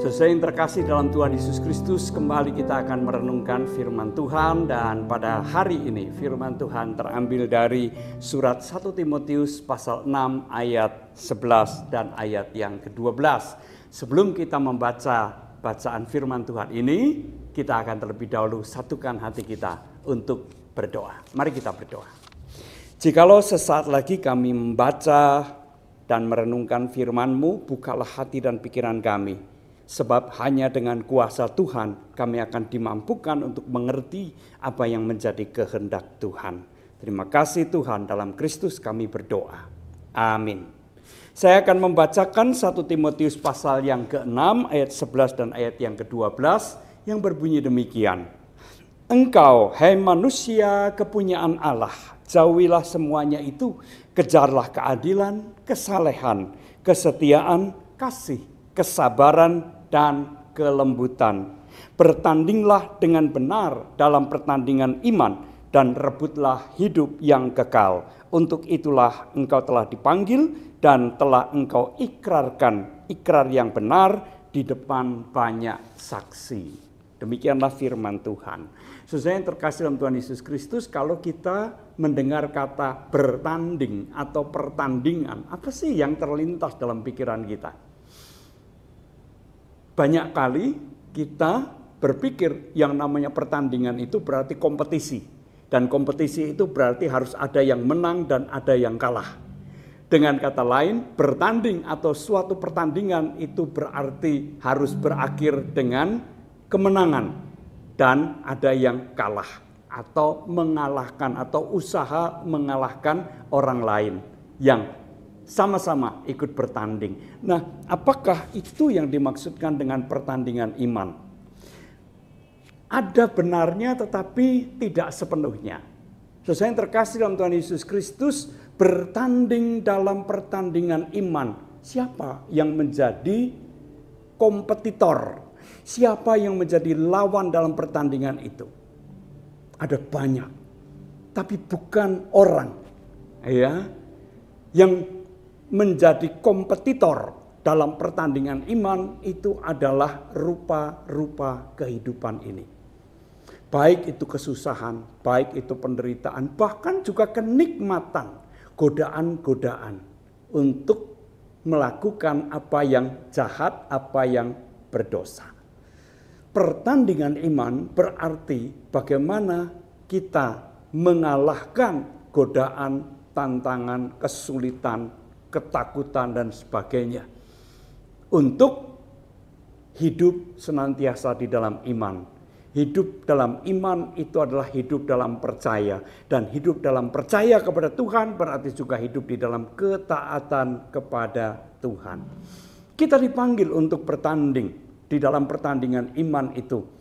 Sesuai yang terkasih dalam Tuhan Yesus Kristus, kembali kita akan merenungkan firman Tuhan dan pada hari ini firman Tuhan terambil dari surat 1 Timotius pasal 6 ayat 11 dan ayat yang ke-12. Sebelum kita membaca bacaan firman Tuhan ini, kita akan terlebih dahulu satukan hati kita untuk berdoa. Mari kita berdoa. Jikalau sesaat lagi kami membaca dan merenungkan firman-Mu, bukalah hati dan pikiran kami sebab hanya dengan kuasa Tuhan kami akan dimampukan untuk mengerti apa yang menjadi kehendak Tuhan. Terima kasih Tuhan dalam Kristus kami berdoa. Amin. Saya akan membacakan 1 Timotius pasal yang ke-6 ayat 11 dan ayat yang ke-12 yang berbunyi demikian. Engkau, hai manusia kepunyaan Allah, jauhilah semuanya itu, kejarlah keadilan, kesalehan, kesetiaan, kasih, kesabaran, dan kelembutan. Bertandinglah dengan benar dalam pertandingan iman dan rebutlah hidup yang kekal. Untuk itulah engkau telah dipanggil dan telah engkau ikrarkan ikrar yang benar di depan banyak saksi. Demikianlah firman Tuhan. Sesuai yang terkasih dalam Tuhan Yesus Kristus, kalau kita mendengar kata bertanding atau pertandingan, apa sih yang terlintas dalam pikiran kita? banyak kali kita berpikir yang namanya pertandingan itu berarti kompetisi. Dan kompetisi itu berarti harus ada yang menang dan ada yang kalah. Dengan kata lain, bertanding atau suatu pertandingan itu berarti harus berakhir dengan kemenangan dan ada yang kalah atau mengalahkan atau usaha mengalahkan orang lain yang sama-sama ikut bertanding. Nah, apakah itu yang dimaksudkan dengan pertandingan iman? Ada benarnya tetapi tidak sepenuhnya. Saya yang terkasih dalam Tuhan Yesus Kristus bertanding dalam pertandingan iman. Siapa yang menjadi kompetitor? Siapa yang menjadi lawan dalam pertandingan itu? Ada banyak. Tapi bukan orang. Ya. Yang menjadi kompetitor dalam pertandingan iman itu adalah rupa-rupa kehidupan ini. Baik itu kesusahan, baik itu penderitaan, bahkan juga kenikmatan, godaan-godaan untuk melakukan apa yang jahat, apa yang berdosa. Pertandingan iman berarti bagaimana kita mengalahkan godaan, tantangan, kesulitan, ketakutan dan sebagainya. Untuk hidup senantiasa di dalam iman. Hidup dalam iman itu adalah hidup dalam percaya. Dan hidup dalam percaya kepada Tuhan berarti juga hidup di dalam ketaatan kepada Tuhan. Kita dipanggil untuk bertanding di dalam pertandingan iman itu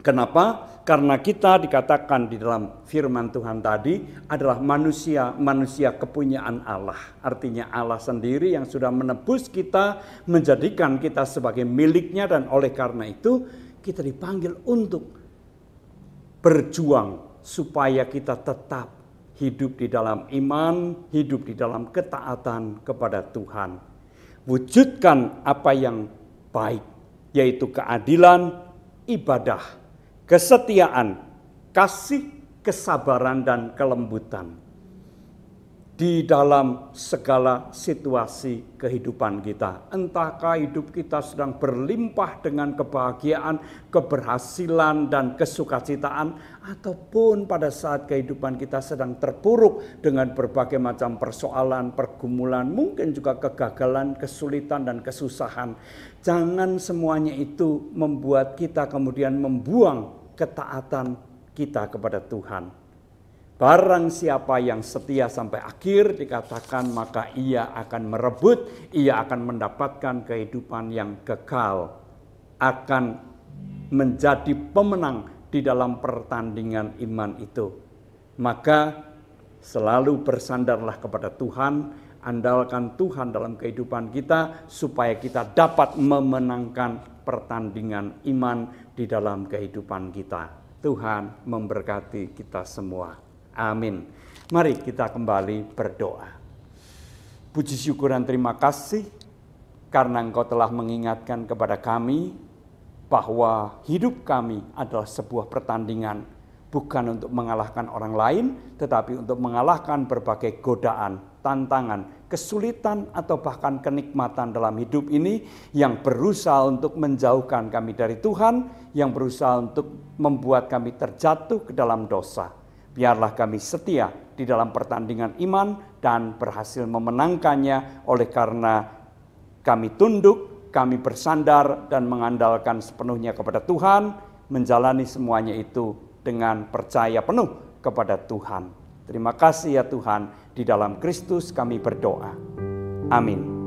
Kenapa? Karena kita dikatakan di dalam firman Tuhan tadi adalah manusia-manusia kepunyaan Allah. Artinya Allah sendiri yang sudah menebus kita, menjadikan kita sebagai miliknya dan oleh karena itu kita dipanggil untuk berjuang supaya kita tetap hidup di dalam iman, hidup di dalam ketaatan kepada Tuhan. Wujudkan apa yang baik, yaitu keadilan, ibadah, kesetiaan, kasih, kesabaran, dan kelembutan di dalam segala situasi kehidupan kita. Entahkah hidup kita sedang berlimpah dengan kebahagiaan, keberhasilan, dan kesukacitaan, ataupun pada saat kehidupan kita sedang terpuruk dengan berbagai macam persoalan, pergumulan, mungkin juga kegagalan, kesulitan, dan kesusahan. Jangan semuanya itu membuat kita kemudian membuang ketaatan kita kepada Tuhan. Barang siapa yang setia sampai akhir dikatakan maka ia akan merebut, ia akan mendapatkan kehidupan yang kekal, akan menjadi pemenang di dalam pertandingan iman itu. Maka selalu bersandarlah kepada Tuhan, Andalkan Tuhan dalam kehidupan kita supaya kita dapat memenangkan pertandingan iman di dalam kehidupan kita. Tuhan memberkati kita semua. Amin. Mari kita kembali berdoa. Puji syukur dan terima kasih karena Engkau telah mengingatkan kepada kami bahwa hidup kami adalah sebuah pertandingan bukan untuk mengalahkan orang lain tetapi untuk mengalahkan berbagai godaan tantangan, kesulitan atau bahkan kenikmatan dalam hidup ini yang berusaha untuk menjauhkan kami dari Tuhan, yang berusaha untuk membuat kami terjatuh ke dalam dosa. Biarlah kami setia di dalam pertandingan iman dan berhasil memenangkannya oleh karena kami tunduk, kami bersandar dan mengandalkan sepenuhnya kepada Tuhan, menjalani semuanya itu dengan percaya penuh kepada Tuhan. Terima kasih ya Tuhan, di dalam Kristus kami berdoa. Amin.